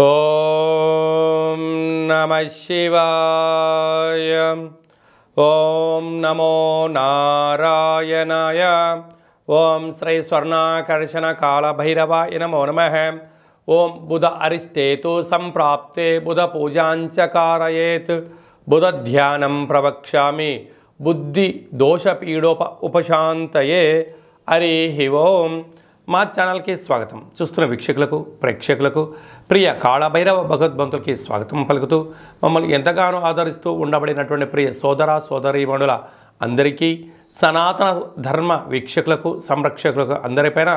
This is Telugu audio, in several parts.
ओम नमः शिवाय ओम नमो नारायणाय ओम श्री स्वर्णाकर्षण काल भैरवाय नमो नमः ओम बुध अरिष्टेतु संप्राप्ते बुध पूजाच कारयेत बुध ध्यान प्रवक्षा बुद्धि दोष पीड़ोप उपशांत ओम మా ఛానల్కి స్వాగతం చూస్తున్న వీక్షకులకు ప్రేక్షకులకు ప్రియ కాళభైరవ భగవద్భంతులకి స్వాగతం పలుకుతూ మమ్మల్ని ఎంతగానో ఆదరిస్తూ ఉండబడినటువంటి ప్రియ సోదర సోదరీమణుల అందరికీ సనాతన ధర్మ వీక్షకులకు సంరక్షకులకు అందరిపైన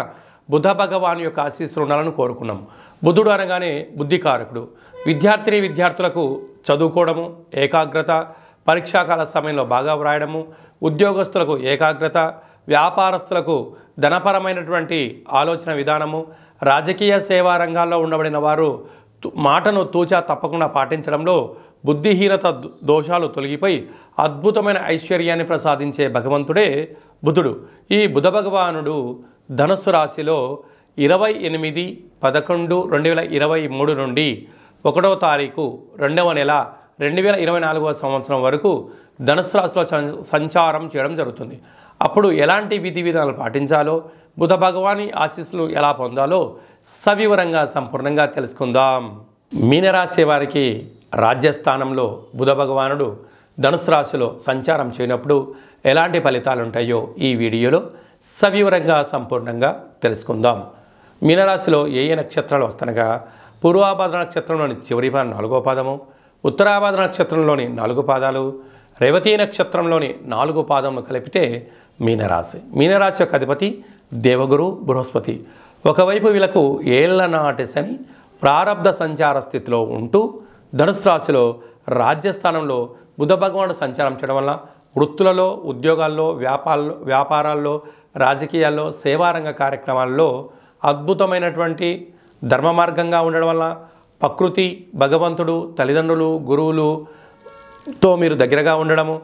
బుధ భగవాన్ యొక్క ఆశీస్సులు ఉండాలని కోరుకున్నాం బుద్ధుడు అనగానే బుద్ధికారకుడు విద్యార్థిని విద్యార్థులకు చదువుకోవడము ఏకాగ్రత పరీక్షాకాల సమయంలో బాగా వ్రాయడము ఉద్యోగస్తులకు ఏకాగ్రత వ్యాపారస్తులకు ధనపరమైనటువంటి ఆలోచన విధానము రాజకీయ సేవా రంగాల్లో ఉండబడిన వారు మాటను తూచా తప్పకుండా పాటించడంలో బుద్ధిహీనత దోషాలు తొలగిపోయి అద్భుతమైన ఐశ్వర్యాన్ని ప్రసాదించే భగవంతుడే బుధుడు ఈ బుధ భగవానుడు ధనస్సు రాశిలో ఇరవై ఎనిమిది పదకొండు రెండు వేల ఇరవై మూడు నుండి ఒకటవ తారీఖు రెండవ నెల రెండు వేల ఇరవై నాలుగవ సంవత్సరం వరకు ధనుసు రాశిలో సంచారం చేయడం జరుగుతుంది అప్పుడు ఎలాంటి విధి విధానాలు పాటించాలో బుధ భగవాని ఆశీస్సులు ఎలా పొందాలో సవివరంగా సంపూర్ణంగా తెలుసుకుందాం మీనరాశి వారికి రాజ్యస్థానంలో బుధ భగవానుడు ధనుసు రాశిలో సంచారం చేయనప్పుడు ఎలాంటి ఫలితాలు ఉంటాయో ఈ వీడియోలో సవివరంగా సంపూర్ణంగా తెలుసుకుందాం మీనరాశిలో ఏ ఏ నక్షత్రాలు వస్తనగా పూర్వాభాద్ర నక్షత్రంలోని చివరి పాదం నాలుగో పాదము ఉత్తరాభాద్ర నక్షత్రంలోని నాలుగు పాదాలు రేవతీ నక్షత్రంలోని నాలుగు పాదములు కలిపితే మీనరాశి మీనరాశి యొక్క అధిపతి దేవగురు బృహస్పతి ఒకవైపు వీళ్ళకు ఏళ్ల నాటి శని ప్రారంధ సంచార స్థితిలో ఉంటూ ధనుసు రాశిలో రాజ్యస్థానంలో బుధ భగవాను సంచారం చేయడం వల్ల వృత్తులలో ఉద్యోగాల్లో వ్యాపారాల్లో వ్యాపారాల్లో రాజకీయాల్లో సేవారంగ కార్యక్రమాల్లో అద్భుతమైనటువంటి ధర్మ మార్గంగా ఉండడం వల్ల ప్రకృతి భగవంతుడు తల్లిదండ్రులు గురువులుతో మీరు దగ్గరగా ఉండడము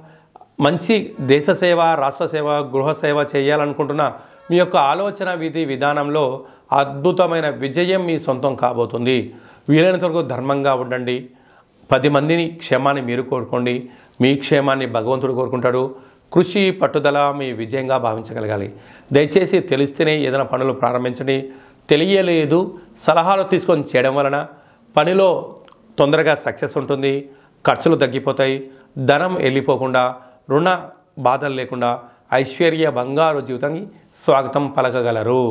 మంచి దేశ సేవ రాష్ట్ర సేవ గృహ సేవ చేయాలనుకుంటున్న మీ యొక్క ఆలోచన విధి విధానంలో అద్భుతమైన విజయం మీ సొంతం కాబోతుంది వీలైనంత వరకు ధర్మంగా ఉండండి పది మందిని క్షేమాన్ని మీరు కోరుకోండి మీ క్షేమాన్ని భగవంతుడు కోరుకుంటాడు కృషి పట్టుదల మీ విజయంగా భావించగలగాలి దయచేసి తెలిస్తేనే ఏదైనా పనులు ప్రారంభించండి తెలియలేదు సలహాలు తీసుకొని చేయడం వలన పనిలో తొందరగా సక్సెస్ ఉంటుంది ఖర్చులు తగ్గిపోతాయి ధనం వెళ్ళిపోకుండా రుణ బాధలు లేకుండా ఐశ్వర్య బంగారు జీవితానికి స్వాగతం పలకగలరు